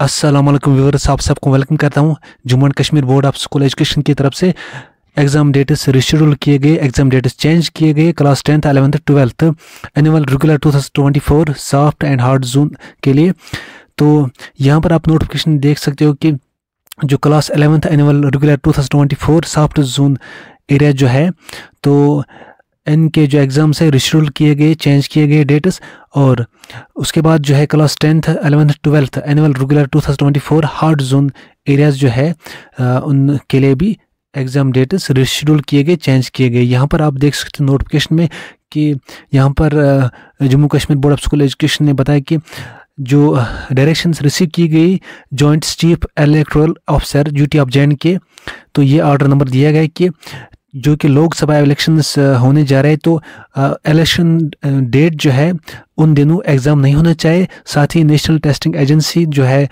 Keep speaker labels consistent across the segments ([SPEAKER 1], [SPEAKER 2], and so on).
[SPEAKER 1] Aslam viewers आप सबको welcome करता हूँ Jammu and Kashmir board of school education की तरफ से एग्जाम डेट्स रिशेड्यूल किए गए एग्जाम डेट्स चेंज किए गए class tenth eleventh twelfth annual regular 2024 soft and hard zone के लिए तो यहाँ पर आप नोटिफिकेशन देख सकते हो कि जो class eleventh annual regular for soft zone area जो है तो इनके जो एग्ज़ाम्स है रिशेड्यूल किए गए चेंज किए गए डेट्स और उसके बाद जो है class tenth eleventh twelfth annual regular 2024 hard zone areas जो है उनके लिए भी एग्ज़ाम डेट्स रिशेड्यूल किए गए चेंज किए गए यहाँ पर आप देख सकते हैं नोटिफिकेशन में कि यहाँ पर Jammu Kashmir board of school education ने बताया कि जो डायरेक्शंस रिसीव की गई joint chief electoral officer UT of J K तो ये ऑर्डर नंबर दिया गया कि जो कि लोकसभा इलेक्शंस होने जा रहे हैं तो इलेक्शन डेट जो है उन दिनों एग्ज़ाम नहीं होना चाहिए साथ ही नेशनल टेस्टिंग एजेंसी जो है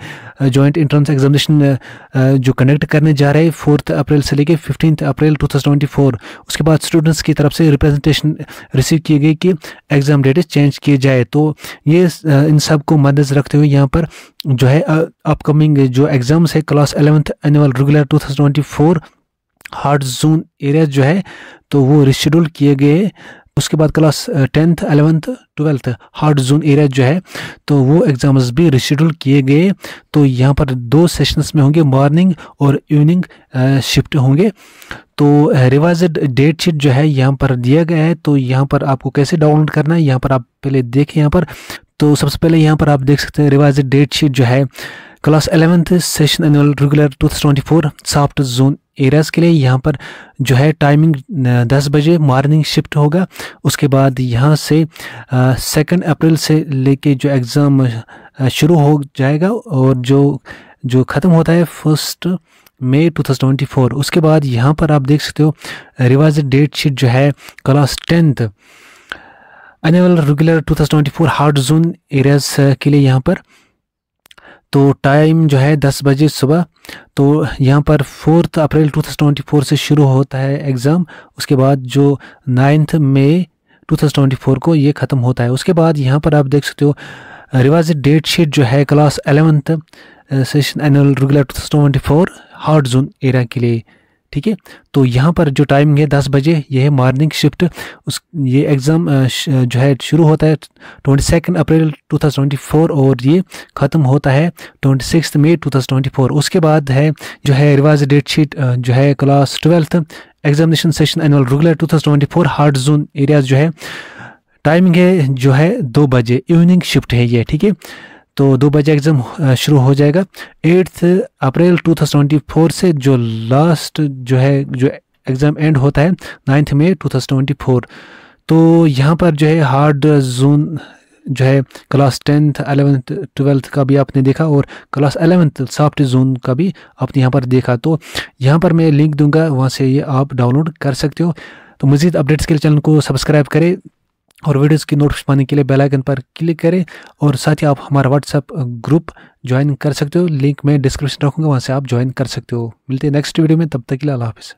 [SPEAKER 1] जॉइंट इंट्रेंस एग्जामिनेशन जो कंडक्ट करने जा रहे हैं फोर्थ अप्रैल से लेकर फिफ्टीन अप्रैल 2024 उसके बाद स्टूडेंट्स की तरफ से रिप्रेजेंटेशन रिसीव किए गए कि एग्ज़ाम डेट चेंज किए जाए तो ये इन सब को मद्देज रखते हुए यहाँ पर जो है अपकमिंग जो एग्ज़ाम्स है class eleventh annual regular to hard zone area जो है तो वो रिशेड्यूल किए गए उसके बाद class tenth eleventh twelfth hard zone area जो है तो वो एग्ज़ाम्स भी रिशेड्यूल किए गए तो यहाँ पर दो सेशंस में होंगे मॉर्निंग और इवनिंग शिफ्ट होंगे तो रिवाइज डेट शीट जो है यहाँ पर दिया गया है तो यहाँ पर आपको कैसे डाउनलोड करना है यहाँ पर आप पहले देखें यहाँ पर तो सबसे पहले यहाँ पर आप देख सकते हैं रिवाइज डेट शीट जो है class eleventh session annual regular two thousand twenty four soft zone areas के लिए यहाँ पर जो है टाइमिंग दस बजे मॉर्निंग शिफ्ट होगा उसके बाद यहाँ से सेकेंड अप्रैल से लेके जो एग्ज़ाम शुरू हो जाएगा और जो जो ख़त्म होता है फर्स्ट मई 2024 उसके बाद यहाँ पर आप देख सकते हो रिवाइज डेट शीट जो है class tenth annual regular 2024 hard zone areas के लिए यहाँ पर तो टाइम जो है दस बजे सुबह तो यहाँ पर फोर्थ अप्रैल 2024 से शुरू होता है एग्ज़ाम उसके बाद जो नाइन्थ मई 2024 को ये ख़त्म होता है उसके बाद यहाँ पर आप देख सकते हो रिवाइज डेट शीट जो है class eleventh session annual regular two thousand twenty four hard zone area के लिए ठीक है तो यहाँ पर जो टाइमिंग है दस बजे यह है मॉर्निंग शिफ्ट उस ये एग्ज़ाम जो है शुरू होता है twenty second April two thousand twenty four और ये ख़त्म होता है twenty six May two thousand twenty four उसके बाद है जो है रिवाज डेट शीट जो है class twelfth examination session annual regular two thousand twenty four hard zone areas जो है टाइमिंग है जो है दो बजे इवनिंग शिफ्ट है ये ठीक है तो दो बजे एग्ज़ाम शुरू हो जाएगा एट्थ अप्रैल फोर से जो लास्ट जो है जो एग्ज़ाम एंड होता है नाइन्थ ट्वेंटी फोर तो यहाँ पर जो है हार्ड जोन जो है क्लास टेंथ अलेवेंथ ट्वेल्थ का भी आपने देखा और क्लास अलेवेंथ सॉफ्ट जोन का भी आपने यहाँ पर देखा तो यहाँ पर मैं लिंक दूंगा वहाँ से ये आप डाउनलोड कर सकते हो तो मज़ीद अपडेट्स के लिए चैनल को सब्सक्राइब करें और वीडियोस की नोटिस पाने के लिए बेल आइकन पर क्लिक करें और साथ ही आप हमारा व्हाट्सएप ग्रुप ज्वाइन कर सकते हो लिंक मैं डिस्क्रिप्शन रखूँगा वहाँ से आप ज्वाइन कर सकते हो मिलते हैं नेक्स्ट वीडियो में तब तक के लिए अल्लाह हाफिज़